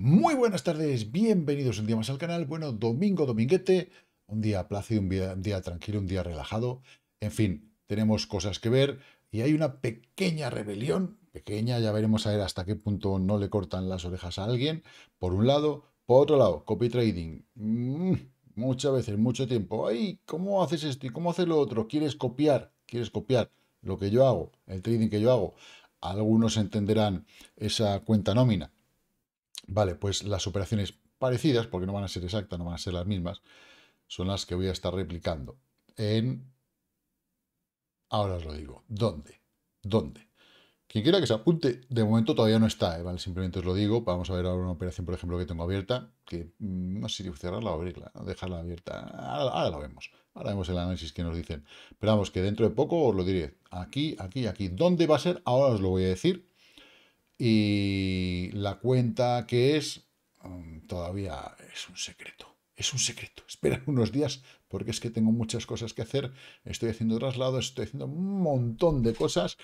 Muy buenas tardes, bienvenidos un día más al canal. Bueno, domingo, dominguete, un día plácido, un día, tranquilo, un día relajado. En fin, tenemos cosas que ver y hay una pequeña rebelión, pequeña, ya veremos a ver hasta qué punto no le cortan las orejas a alguien, por un lado. Por otro lado, copy trading. Mm, muchas veces, mucho tiempo. Ay, ¿cómo haces esto y cómo haces lo otro? ¿Quieres copiar? ¿Quieres copiar lo que yo hago, el trading que yo hago? Algunos entenderán esa cuenta nómina Vale, pues las operaciones parecidas, porque no van a ser exactas, no van a ser las mismas, son las que voy a estar replicando en... Ahora os lo digo. ¿Dónde? ¿Dónde? Quien quiera que se apunte, de momento todavía no está, ¿eh? ¿vale? Simplemente os lo digo. Vamos a ver ahora una operación, por ejemplo, que tengo abierta, que mm, no sé si cerrarla o abrirla, dejarla abierta. Ahora, ahora la vemos. Ahora vemos el análisis que nos dicen. Pero vamos, que dentro de poco os lo diré. Aquí, aquí, aquí. ¿Dónde va a ser? Ahora os lo voy a decir y la cuenta que es mm, todavía es un secreto. Es un secreto. Espera unos días porque es que tengo muchas cosas que hacer. Estoy haciendo traslados, estoy haciendo un montón de cosas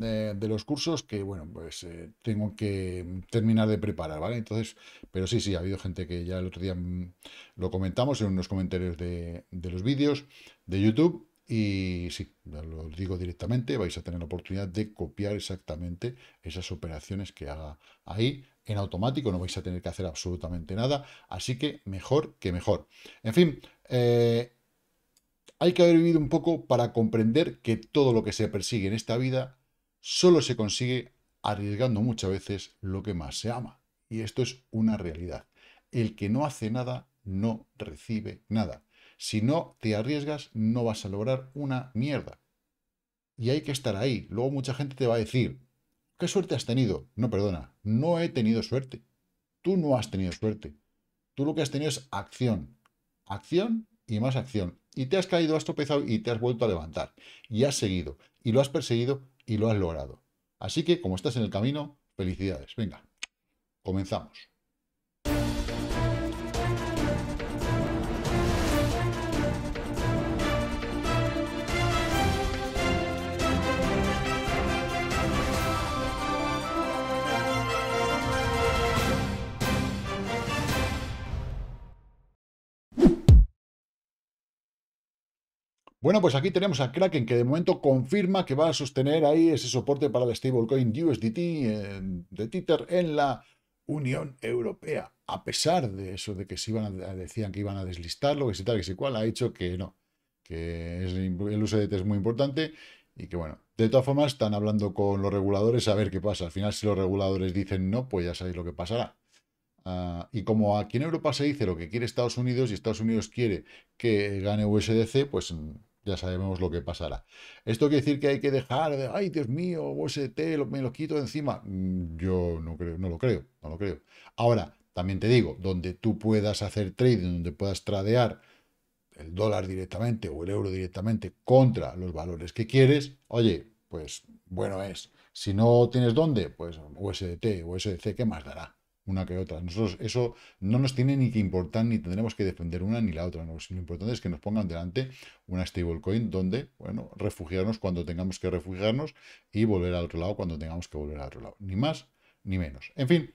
eh, de los cursos que, bueno, pues eh, tengo que mm, terminar de preparar, ¿vale? Entonces, pero sí, sí, ha habido gente que ya el otro día mm, lo comentamos en unos comentarios de, de los vídeos de YouTube y sí, lo digo directamente, vais a tener la oportunidad de copiar exactamente esas operaciones que haga ahí en automático, no vais a tener que hacer absolutamente nada, así que mejor que mejor. En fin, eh, hay que haber vivido un poco para comprender que todo lo que se persigue en esta vida solo se consigue arriesgando muchas veces lo que más se ama. Y esto es una realidad. El que no hace nada no recibe nada. Si no te arriesgas, no vas a lograr una mierda. Y hay que estar ahí. Luego mucha gente te va a decir, ¿qué suerte has tenido? No, perdona, no he tenido suerte. Tú no has tenido suerte. Tú lo que has tenido es acción. Acción y más acción. Y te has caído, has tropezado y te has vuelto a levantar. Y has seguido. Y lo has perseguido y lo has logrado. Así que, como estás en el camino, felicidades. Venga, comenzamos. Bueno, pues aquí tenemos a Kraken que de momento confirma que va a sostener ahí ese soporte para el stablecoin USDT de Tether en la Unión Europea. A pesar de eso de que se iban a, decían que iban a deslistarlo, que si tal, que si cual, ha dicho que no, que uso el USDT e es muy importante y que bueno, de todas formas están hablando con los reguladores a ver qué pasa. Al final si los reguladores dicen no, pues ya sabéis lo que pasará. Ah, y como aquí en Europa se dice lo que quiere Estados Unidos y Estados Unidos quiere que gane USDC, pues mm, ya sabemos lo que pasará. ¿Esto quiere decir que hay que dejar de, ay, Dios mío, USDT, me lo quito de encima? Mm, yo no, creo, no lo creo, no lo creo. Ahora, también te digo, donde tú puedas hacer trading, donde puedas tradear el dólar directamente o el euro directamente contra los valores que quieres, oye, pues bueno es. Si no tienes dónde, pues USDT, USDC, ¿qué más dará? una que otra. Nosotros eso no nos tiene ni que importar, ni tendremos que defender una ni la otra. lo importante es que nos pongan delante una stablecoin donde, bueno, refugiarnos cuando tengamos que refugiarnos y volver al otro lado cuando tengamos que volver al otro lado. Ni más ni menos. En fin,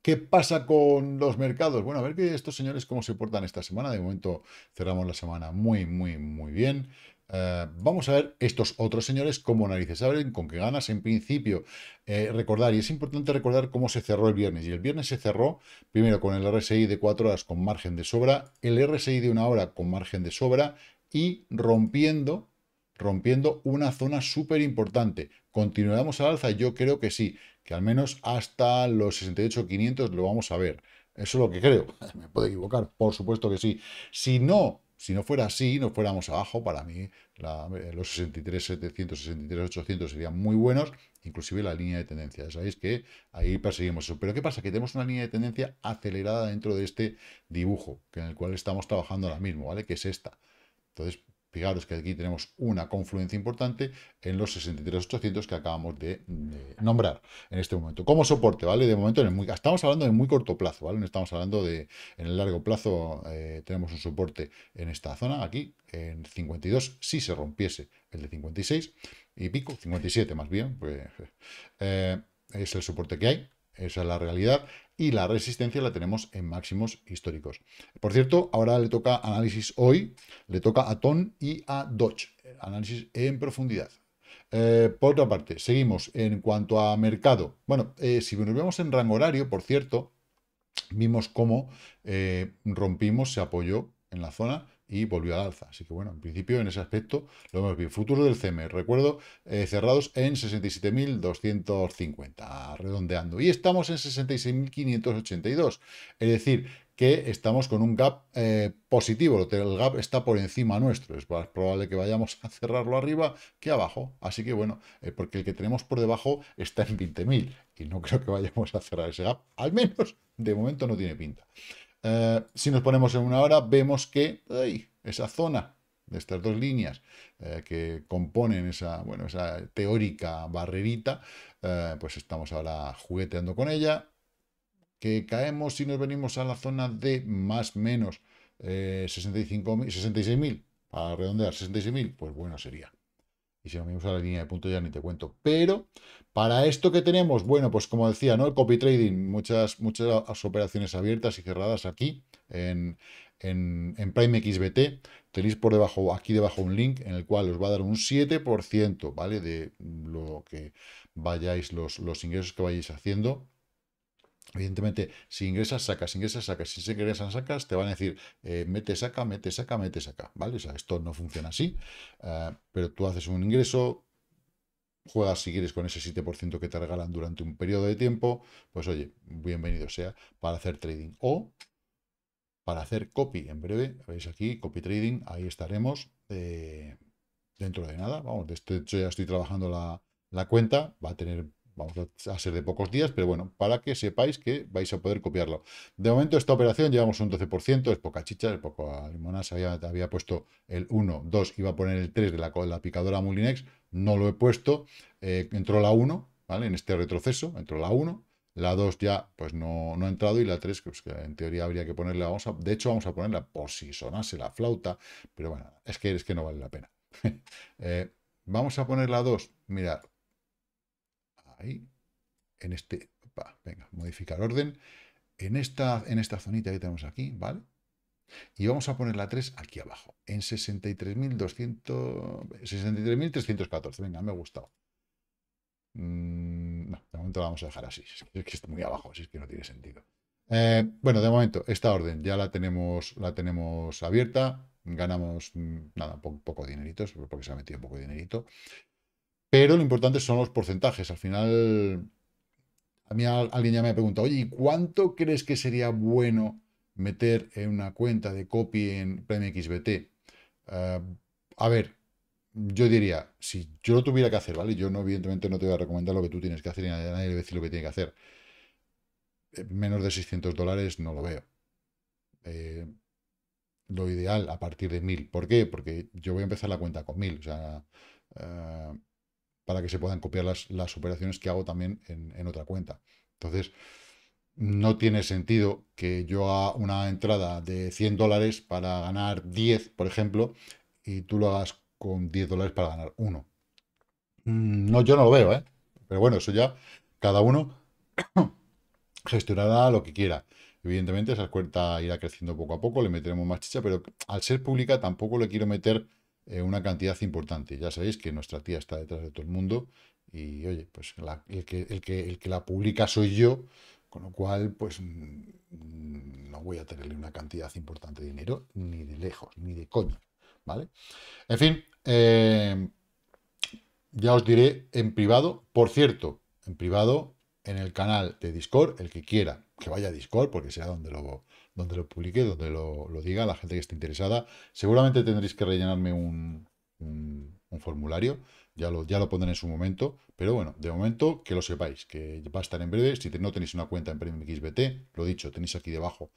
¿Qué pasa con los mercados? Bueno, a ver que estos señores cómo se portan esta semana. De momento cerramos la semana muy, muy, muy bien. Eh, vamos a ver estos otros señores cómo narices abren, con qué ganas. En principio, eh, recordar, y es importante recordar cómo se cerró el viernes. Y el viernes se cerró primero con el RSI de 4 horas con margen de sobra, el RSI de una hora con margen de sobra y rompiendo, rompiendo una zona súper importante. ¿Continuamos al alza? Yo creo que sí, que al menos hasta los 68.500 lo vamos a ver. Eso es lo que creo. Me puedo equivocar, por supuesto que sí. Si no si no fuera así, no fuéramos abajo, para mí eh, los 63, 763 800 serían muy buenos, inclusive la línea de tendencia. sabéis que ahí perseguimos eso. Pero ¿qué pasa? Que tenemos una línea de tendencia acelerada dentro de este dibujo, que en el cual estamos trabajando ahora mismo, ¿vale? Que es esta. Entonces, Fijaros que aquí tenemos una confluencia importante en los 63.800 que acabamos de, nombrar en este momento. Como soporte, ¿vale? De momento en muy, estamos hablando de muy corto plazo, ¿vale? No estamos hablando de en el largo plazo eh, tenemos un soporte en esta zona, aquí, en 52, si se rompiese el de 56 y pico, 57 más bien, pues eh, es el soporte que hay, esa es la realidad y la resistencia la tenemos en máximos históricos. Por cierto, ahora le toca análisis hoy, le toca a TON y a Dodge, eh, análisis en profundidad. Eh, por otra parte, seguimos en cuanto a mercado. Bueno, eh, si nos vemos en rango horario, por cierto, vimos cómo rompimos, se apoyó en la zona, y volvió al alza. Así que bueno, en principio en ese aspecto lo vemos bien. Futuro del CME, recuerdo, eh, cerrados en 67.250, redondeando. Y estamos en 66.582, es decir, que estamos con un gap eh, positivo, el gap está por encima nuestro, es más probable que vayamos a cerrarlo arriba que abajo, así que bueno, eh, porque el que tenemos por debajo está en 20.000 y no creo que vayamos a cerrar ese gap, al menos de momento no tiene pinta. Eh, si nos ponemos en una hora, vemos que esa zona de estas dos líneas eh, que componen esa, bueno, esa teórica barrerita, eh, pues estamos ahora jugueteando con ella, que caemos si nos venimos a la zona de más menos 66.000, para redondear 66.000, pues bueno sería. Y si nos vemos a la línea de punto ya ni te cuento. Pero para esto que tenemos, bueno, pues como decía, ¿no? El copy trading, muchas, muchas operaciones abiertas y cerradas aquí en, en, Prime XBT. Tenéis por debajo, aquí debajo un link en el cual os va a dar un 7%, ¿vale? De lo que vayáis, los, los ingresos que vayáis haciendo. Evidentemente, si ingresas, sacas, ingresas, sacas, si ingresas, sacas, te van a decir, eh, mete, saca, mete, saca, mete, saca, ¿vale? O sea, esto no funciona así, eh, pero tú haces un ingreso, juegas si quieres con ese 7% que te regalan durante un periodo de tiempo, pues oye, bienvenido sea para hacer trading o para hacer copy en breve, veis aquí, copy trading, ahí estaremos eh, dentro de nada, vamos, de hecho ya estoy trabajando la, la cuenta, va a tener vamos a ser de pocos días, pero bueno, para que sepáis que vais a poder copiarlo. De momento esta operación llevamos un 12%, es poca chicha, es poca limonada, había, había puesto el 1, 2, iba a poner el 3 de la, picadora Mulinex, no lo he puesto, eh, entró la 1, ¿vale? En este retroceso, entró la 1, la 2 ya pues no, ha entrado y la 3, pues, que en teoría habría que ponerla, vamos de hecho vamos a ponerla por si sonase la flauta, pero bueno, es que, es que no vale la pena. Eh, vamos a poner la 2, mirad, en este, venga, modificar orden. En esta, en esta zonita que tenemos aquí, ¿vale? Y vamos a poner la 3 aquí abajo, en 63.200... 63.314, venga, me ha gustado. Mm, de momento vamos a dejar así, es que, está muy abajo, así es que no tiene sentido. Eh, bueno, de momento, esta orden ya la tenemos, la tenemos abierta, ganamos, mm, nada, poco dineritos, porque se ha metido poco dinerito. Pero lo importante son los porcentajes. Al final, a mí alguien ya me ha preguntado, oye, ¿y cuánto crees que sería bueno meter en una cuenta de copy en Premium XBT? Eh, a ver, yo diría, si yo lo tuviera que hacer, ¿vale? Yo no, evidentemente no te voy a recomendar lo que tú tienes que hacer y nadie le va a decir lo que tiene que hacer. Eh, menos de 600 dólares no lo veo. Eh, lo ideal a partir de 1000. ¿Por qué? Porque yo voy a empezar la cuenta con 1000. O sea, para que se puedan copiar las, operaciones que hago también en, en, otra cuenta. Entonces, no tiene sentido que yo haga una entrada de 100 dólares para ganar 10, por ejemplo, y tú lo hagas con 10 dólares para ganar 1. Mm, no, yo no lo veo, ¿eh? Pero bueno, eso ya cada uno gestionará lo que quiera. Evidentemente, esa cuenta irá creciendo poco a poco, le meteremos más chicha, pero al ser pública tampoco le quiero meter eh, una cantidad importante. Ya sabéis que nuestra tía está detrás de todo el mundo y, oye, pues el, que, el, que, la publica soy yo, con lo cual, pues mm, no voy a tenerle una cantidad importante de dinero, ni de lejos, ni de coña, ¿vale? En fin, eh, ya os diré en privado, por cierto, en privado, en el canal de Discord, el que quiera que vaya a Discord, porque sea donde lo, donde lo publique, donde lo, diga, la gente que esté interesada. Seguramente tendréis que rellenarme un, un, formulario, ya lo, ya lo pondré en su momento, pero bueno, de momento que lo sepáis, que va a estar en breve. Si no tenéis una cuenta en Premium XBT, lo dicho, tenéis aquí debajo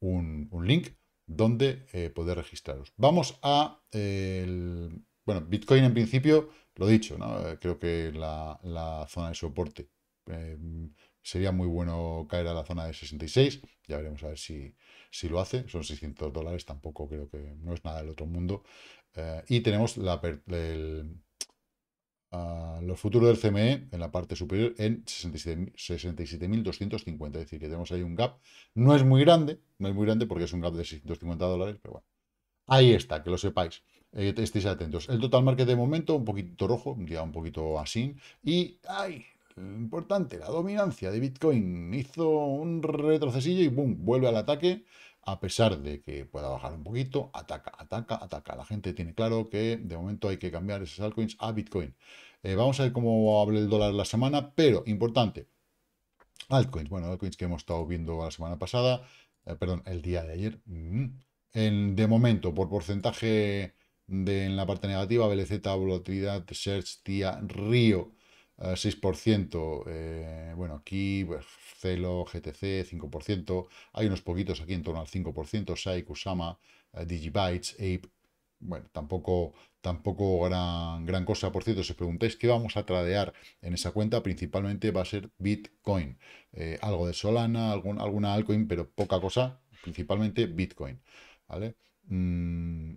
un, link donde eh, poder registraros. Vamos a... Eh, bueno, Bitcoin en principio, lo dicho, ¿no? Eh, creo que la, zona de soporte Sería muy bueno caer a la zona de 66. Ya veremos a ver si, si lo hace. Son 600 dólares, tampoco creo que no es nada del otro mundo. Eh, y tenemos la, ah, los futuros del CME en la parte superior en 67.250. es decir, que tenemos ahí un gap. No es muy grande, no es muy grande porque es un gap de 650 dólares, pero bueno. Ahí está, que lo sepáis. Eh, estéis atentos. El total market de momento, un poquito rojo, ya un poquito así. Y, ay, importante, la dominancia de Bitcoin hizo un retrocesillo y boom, vuelve al ataque, a pesar de que pueda bajar un poquito, ataca, ataca, ataca. La gente tiene claro que de momento hay que cambiar esas altcoins a Bitcoin. Eh, vamos a ver cómo hable el dólar la semana, pero importante, altcoins, bueno, altcoins que hemos estado viendo la semana pasada, eh, perdón, el día de ayer, mm. de momento, por porcentaje de, en la parte negativa, BLZ, volatilidad, Search, tía Río, 6%, eh, bueno, aquí pues, Celo, GTC, 5%, hay unos poquitos aquí en torno al 5%, SAI, Kusama, Digibytes, Ape, bueno, tampoco, tampoco gran, gran cosa. Por cierto, si os preguntáis qué vamos a tradear en esa cuenta, principalmente va a ser Bitcoin, eh, algo de Solana, algún, alguna altcoin, pero poca cosa, principalmente Bitcoin, ¿vale? Mm,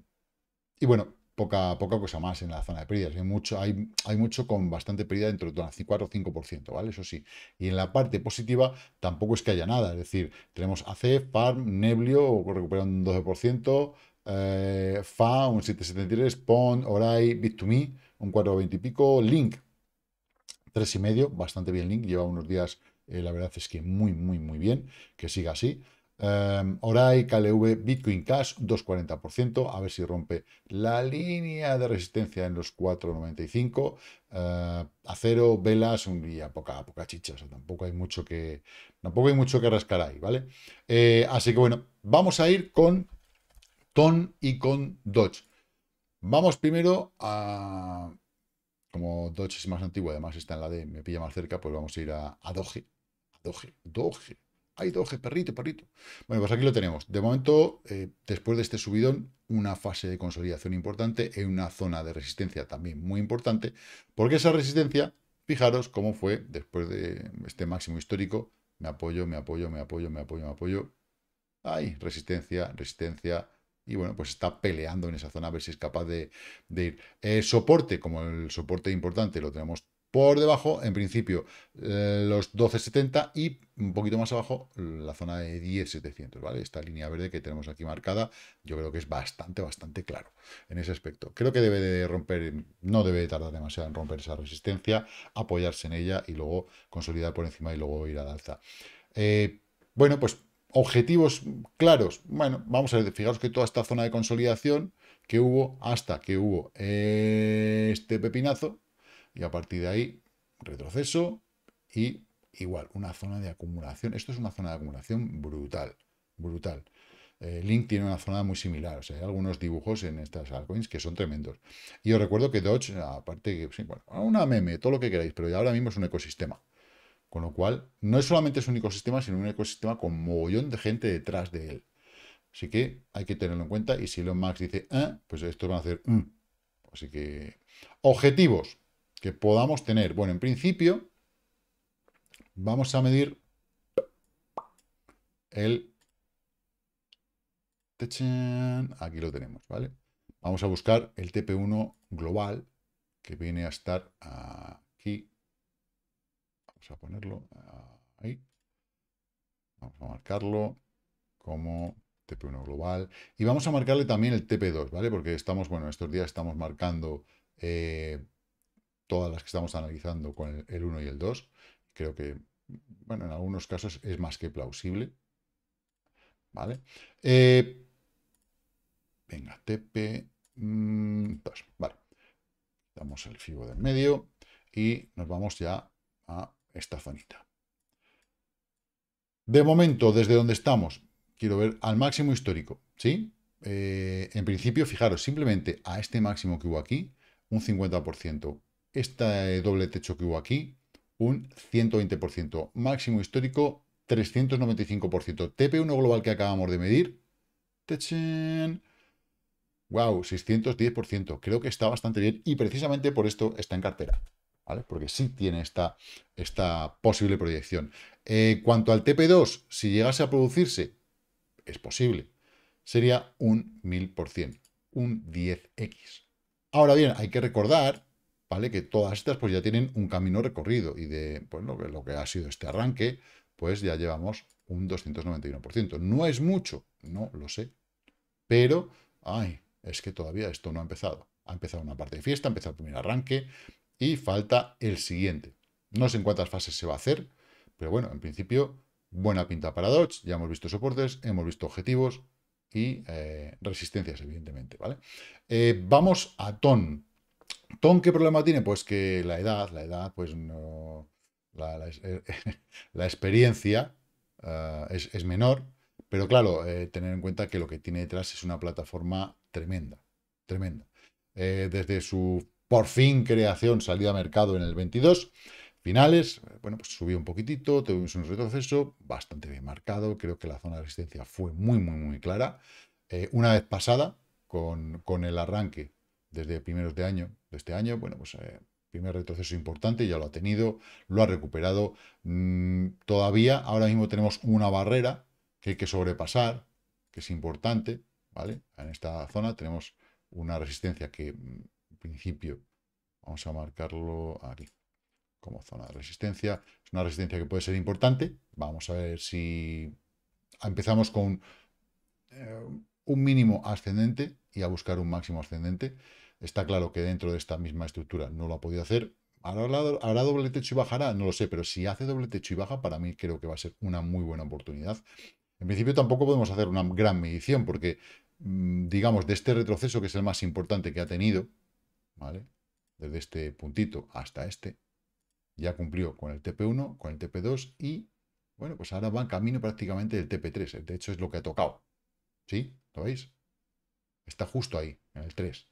y bueno, poca, poca cosa más en la zona de pérdidas. Hay mucho, hay, hay mucho con bastante pérdida dentro de 4 o 5%, ¿vale? Eso sí. Y en la parte positiva tampoco es que haya nada. Es decir, tenemos AC, Farm, Neblio recuperando un 12%, eh, FA un 7,73, PON, Orai, Bit2Me un 4,20 y pico, Link 3,5, bastante bien Link, lleva unos días, eh, la verdad es que muy, muy, muy bien, que siga así. Em, Orai, KLV, Bitcoin Cash, 2,40%, a ver si rompe la línea de resistencia en los 4,95. Eh, acero, velas y a poca, poca chicha, o sea, tampoco hay mucho que, tampoco hay mucho que rascar ahí, ¿vale? Eh, así que bueno, vamos a ir con TON y con Dodge. Vamos primero a... Como Dodge es más antiguo, además está en la D, me pilla más cerca, pues vamos a ir a, Doge. A Doge, Doge. Hay dos, perrito, perrito. Bueno, pues aquí lo tenemos. De momento, eh, después de este subidón, una fase de consolidación importante en una zona de resistencia también muy importante, porque esa resistencia, fijaros cómo fue después de este máximo histórico, me apoyo, me apoyo, me apoyo, me apoyo, me apoyo. Ahí, resistencia, resistencia, y bueno, pues está peleando en esa zona a ver si es capaz de, ir. Eh, soporte, como el soporte importante lo tenemos por debajo, en principio, eh, los 1270 y un poquito más abajo, la zona de 10700, ¿vale? Esta línea verde que tenemos aquí marcada, yo creo que es bastante, bastante claro en ese aspecto. Creo que debe de romper, no debe de tardar demasiado en romper esa resistencia, apoyarse en ella y luego consolidar por encima y luego ir al alza. Eh, bueno, pues objetivos claros. Bueno, vamos a ver, fijaros que toda esta zona de consolidación que hubo hasta que hubo eh, este pepinazo, y a partir de ahí retroceso y igual, una zona de acumulación. Esto es una zona de acumulación brutal, brutal. Eh, Link tiene una zona muy similar, o sea, hay algunos dibujos en estas altcoins que son tremendos. Y os recuerdo que Dodge, aparte que, una meme, todo lo que queráis, pero ya ahora mismo es un ecosistema. Con lo cual, no es solamente es un ecosistema, sino un ecosistema con mogollón de gente detrás de él. Así que hay que tenerlo en cuenta. Y si Elon Max dice, ah, pues estos van a hacer, mm". así que, objetivos que podamos tener. Bueno, en principio, vamos a medir el... Aquí lo tenemos, ¿vale? Vamos a buscar el TP1 global, que viene a estar aquí. Vamos a ponerlo ahí. Vamos a marcarlo como TP1 global. Y vamos a marcarle también el TP2, ¿vale? Porque estamos, bueno, estos días estamos marcando... Eh, todas las que estamos analizando con el 1 y el 2. Creo que, bueno, en algunos casos es más que plausible. ¿Vale? Eh, venga, TP. 2 mm, vale. Damos el FIBO del medio y nos vamos ya a esta zonita. De momento, desde donde estamos, quiero ver al máximo histórico, ¿sí? Eh, en principio, fijaros, simplemente a este máximo que hubo aquí, un 50% este doble techo que hubo aquí, un 120%. Máximo histórico, 395%. TP1 global que acabamos de medir, ¡techen! Wow, 610%. Creo que está bastante bien y precisamente por esto está en cartera. ¿Vale? Porque sí tiene esta, esta posible proyección. Eh, cuanto al TP2, si llegase a producirse, es posible, sería un 1000%, un 10x. Ahora bien, hay que recordar ¿vale? Que todas estas pues ya tienen un camino recorrido y de pues, lo, que, lo que ha sido este arranque, pues ya llevamos un 291%. No es mucho, no lo sé, pero, ay, es que todavía esto no ha empezado. Ha empezado una parte de fiesta, ha empezado el primer arranque y falta el siguiente. No sé en cuántas fases se va a hacer, pero bueno, en principio, buena pinta para Dodge. Ya hemos visto soportes, hemos visto objetivos y eh, resistencias, evidentemente, ¿vale? Eh, vamos a TON. ¿Tom qué problema tiene? Pues que la edad, la edad, pues no... La, eh, experiencia ah, es, menor, pero claro, eh, tener en cuenta que lo que tiene detrás es una plataforma tremenda, tremenda. Eh, desde su por fin creación, salida a mercado en el 22, finales, bueno, pues subió un poquitito, tuvimos un retroceso bastante bien marcado, creo que la zona de resistencia fue muy, muy, muy clara. una vez pasada, con, con el arranque desde primeros de año, de este año, bueno, pues el eh, primer retroceso importante, ya lo ha tenido, lo ha recuperado. Mm, todavía, ahora mismo tenemos una barrera que hay que sobrepasar, que es importante, ¿vale? En esta zona tenemos una resistencia que, mm, en principio, vamos a marcarlo aquí, como zona de resistencia. Es una resistencia que puede ser importante. Vamos a ver si empezamos con eh, un mínimo ascendente, y a buscar un máximo ascendente. Está claro que dentro de esta misma estructura no lo ha podido hacer. ahora doble techo y bajará? No lo sé, pero si hace doble techo y baja, para mí creo que va a ser una muy buena oportunidad. En principio tampoco podemos hacer una gran medición porque, mm, digamos, de este retroceso, que es el más importante que ha tenido, ¿vale? Desde este puntito hasta este, ya cumplió con el TP1, con el TP2 y, bueno, pues ahora va en camino prácticamente del TP3. De hecho, es lo que ha tocado. ¿Sí? ¿Lo veis? Está justo ahí, en el 3.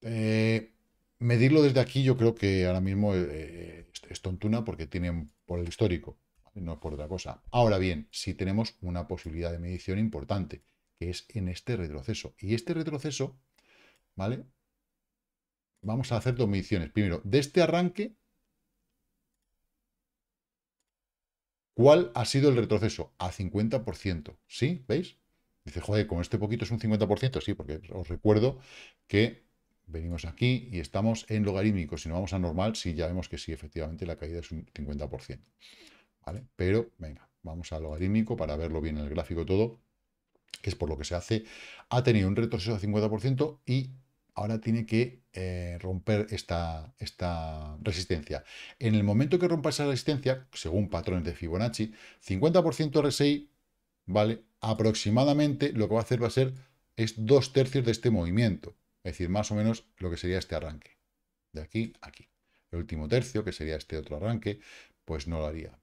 Eh, medirlo desde aquí yo creo que ahora mismo eh, eh, es tontuna porque tiene por el histórico, no por otra cosa. Ahora bien, sí tenemos una posibilidad de medición importante, que es en este retroceso. Y este retroceso, ¿vale? Vamos a hacer dos mediciones. Primero, de este arranque, ¿cuál ha sido el retroceso? A 50%, ¿sí? ¿Veis? Dice, joder, con este poquito es un 50%, sí, porque os recuerdo que venimos aquí y estamos en logarítmico. Si no vamos a normal, sí, ya vemos que sí, efectivamente la caída es un 50%. ¿Vale? Pero, venga, vamos a logarítmico para verlo bien en el gráfico todo, que es por lo que se hace. Ha tenido un retroceso de 50% y ahora tiene que eh, romper esta, esta, resistencia. En el momento que rompa esa resistencia, según patrones de Fibonacci, 50% RSI, ¿vale? aproximadamente lo que va a hacer va a ser es dos tercios de este movimiento. Es decir, más o menos lo que sería este arranque. De aquí a aquí. El último tercio, que sería este otro arranque, pues no lo haría.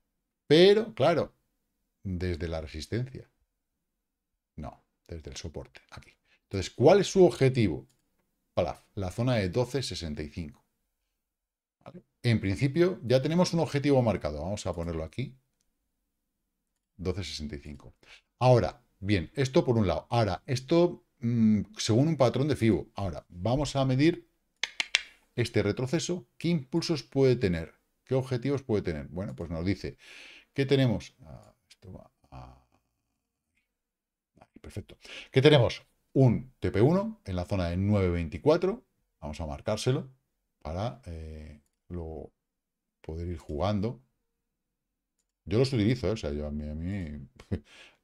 Pero, claro, desde la resistencia. No, desde el soporte, aquí. Entonces, ¿cuál es su objetivo? la zona de 12.65. En principio, ya tenemos un objetivo marcado. Vamos a ponerlo aquí. 12.65. Ahora, bien, esto por un lado. Ahora, esto mm, según un patrón de FIBO. Ahora, vamos a medir este retroceso. ¿Qué impulsos puede tener? ¿Qué objetivos puede tener? Bueno, pues nos dice que tenemos... Ah, esto ah, perfecto. Que tenemos un TP1 en la zona de 9.24. Vamos a marcárselo para eh, luego poder ir jugando. Yo los utilizo, ¿eh? o sea, yo a mí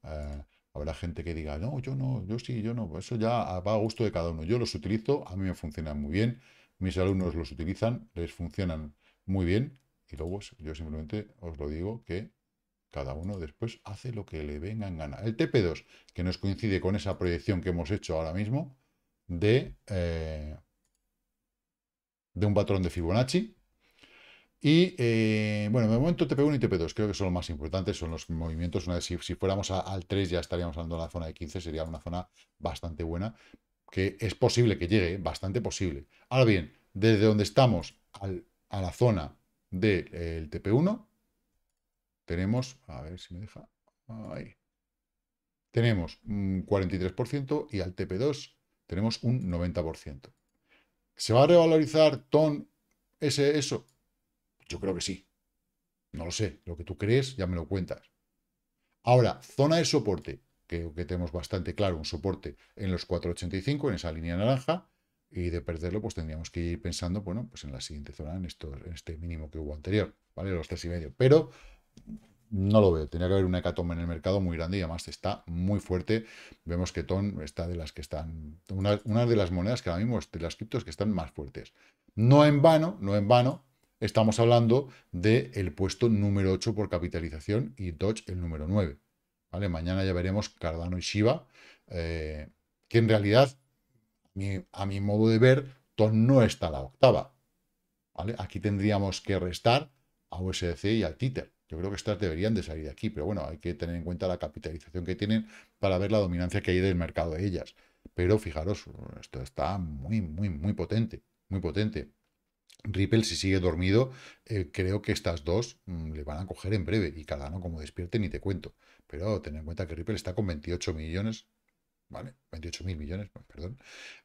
eh, habrá gente que diga, no, yo no, yo sí, yo no. Eso ya va a gusto de cada uno. Yo los utilizo, a mí me funcionan muy bien. Mis alumnos los utilizan, les funcionan muy bien. Y luego yo simplemente os lo digo que cada uno después hace lo que le venga en gana. El TP2, que nos coincide con esa proyección que hemos hecho ahora mismo de, eh, de un patrón de Fibonacci, y eh, bueno, de momento TP1 y TP2 creo que son los más importantes, son los movimientos. Una si, fuéramos al 3 ya estaríamos hablando de la zona de 15, sería una zona bastante buena, que es posible que llegue, bastante posible. Ahora bien, desde donde estamos a la zona del TP1, tenemos, a ver si me deja, ahí, tenemos un 43% y al TP2 tenemos un 90%. ¿Se va a revalorizar TON ese, eso? Yo creo que sí. No lo sé. Lo que tú crees, ya me lo cuentas. Ahora, zona de soporte. Creo que tenemos bastante claro un soporte en los 4.85, en esa línea naranja. Y de perderlo, pues tendríamos que ir pensando, bueno, pues en la siguiente zona, en, esto, este mínimo que hubo anterior, ¿vale? Los 3,5. Pero no lo veo. Tenía que haber una hecatombe en el mercado muy grande y además está muy fuerte. Vemos que TON está de las que están, una, una de las monedas que ahora mismo, de las criptos que están más fuertes. No en vano, no en vano, estamos hablando del el puesto número 8 por capitalización y Dodge el número 9. ¿vale? Mañana ya veremos Cardano y Shiba, eh, que en realidad, a mi modo de ver, no está la octava. ¿vale? Aquí tendríamos que restar a USDC y al Tether. Yo creo que estas deberían de salir de aquí, pero bueno, hay que tener en cuenta la capitalización que tienen para ver la dominancia que hay del mercado de ellas. Pero fijaros, esto está muy, muy, muy potente, muy potente. Ripple, si sigue dormido, eh, creo que estas dos mm, le van a coger en breve. Y Cardano, como despierte, ni te cuento. Pero ten en cuenta que Ripple está con 28 millones, ¿vale? 28 mil millones, pues, perdón.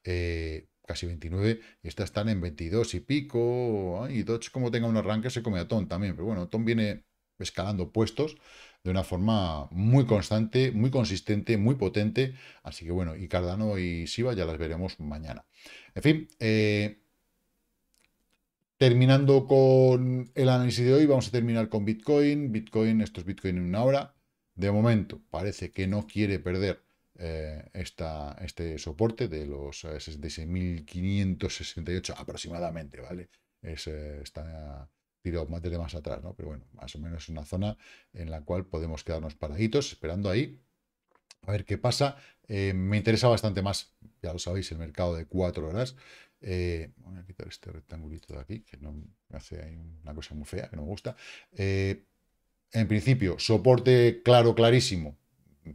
Eh, casi 29. Y estas están en 22 y pico. Y Dodge, como tenga un arranque, se come a Tom también. Pero bueno, Tom viene escalando puestos de una forma muy constante, muy consistente, muy potente. Así que bueno, y Cardano y Siva ya las veremos mañana. En fin, eh, Terminando con el análisis de hoy, vamos a terminar con Bitcoin. Bitcoin, esto es Bitcoin en una hora. De momento, parece que no quiere perder eh, esta, este soporte de los 66.568 eh, aproximadamente, ¿vale? Es, eh, está tirado más de más atrás, ¿no? Pero bueno, más o menos es una zona en la cual podemos quedarnos paraditos esperando ahí a ver qué pasa. me interesa bastante más, ya lo sabéis, el mercado de cuatro horas eh, voy a quitar este rectangulito de aquí, que no me hace una cosa muy fea, que no me gusta. Eh, en principio, soporte claro, clarísimo.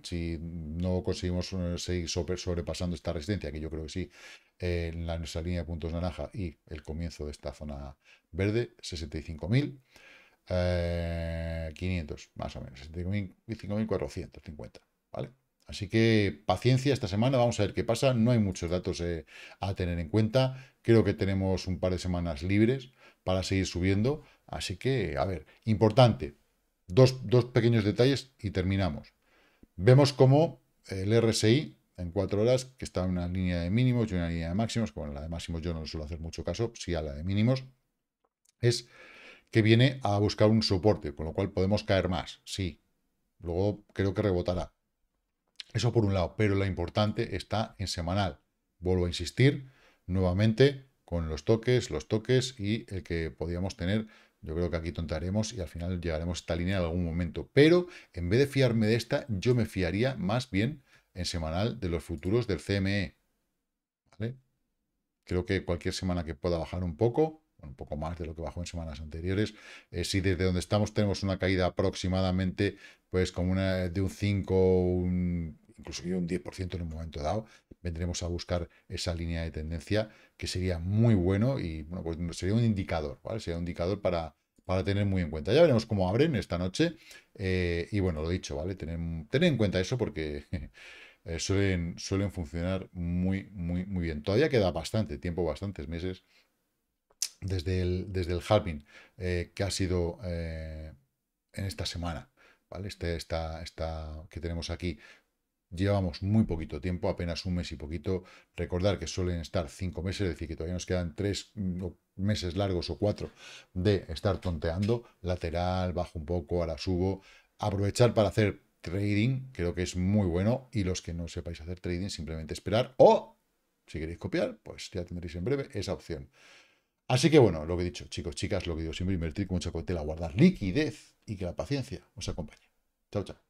Si no conseguimos eh, seguir sobrepasando esta resistencia, que yo creo que sí, en la, nuestra línea de puntos naranja y el comienzo de esta zona verde, 65.000. 500, más o menos, 65.450, ¿vale? Así que paciencia esta semana, vamos a ver qué pasa. No hay muchos datos eh, a tener en cuenta. Creo que tenemos un par de semanas libres para seguir subiendo. Así que, a ver, importante. Dos, pequeños detalles y terminamos. Vemos cómo el RSI en cuatro horas, que está en una línea de mínimos y una línea de máximos, con la de máximos yo no suelo hacer mucho caso, sí a la de mínimos, es que viene a buscar un soporte, con lo cual podemos caer más, sí. Luego creo que rebotará. Eso por un lado, pero lo importante está en semanal. Vuelvo a insistir nuevamente con los toques, los toques y el que podíamos tener. Yo creo que aquí tontaremos y al final llegaremos a esta línea en algún momento. Pero en vez de fiarme de esta, yo me fiaría más bien en semanal de los futuros del CME. Creo que cualquier semana que pueda bajar un poco, un poco más de lo que bajó en semanas anteriores, eh, si desde donde estamos tenemos una caída aproximadamente pues como una, de un 5, un incluso un 10% en un momento dado, vendremos a buscar esa línea de tendencia que sería muy bueno y bueno, pues sería un indicador, ¿vale? Sería un indicador para, para tener muy en cuenta. Ya veremos cómo abren esta noche eh, y bueno, lo dicho, ¿vale? Tener, tener en cuenta eso porque eh, suelen, suelen funcionar muy, muy, muy bien. Todavía queda bastante tiempo, bastantes meses desde el, desde el halving eh, que ha sido en esta semana. ¿Vale? Este, esta, esta que tenemos aquí Llevamos muy poquito tiempo, apenas un mes y poquito. Recordar que suelen estar cinco meses, es decir, que todavía nos quedan tres mm, meses largos o cuatro de estar tonteando. Lateral, bajo un poco, ahora subo. Aprovechar para hacer trading, creo que es muy bueno. Y los que no sepáis hacer trading, simplemente esperar. O, si queréis copiar, pues ya tendréis en breve esa opción. Así que bueno, lo que he dicho, chicos, chicas, lo que digo siempre, invertir con mucha cautela, guardar liquidez y que la paciencia os acompañe. Chao, chao.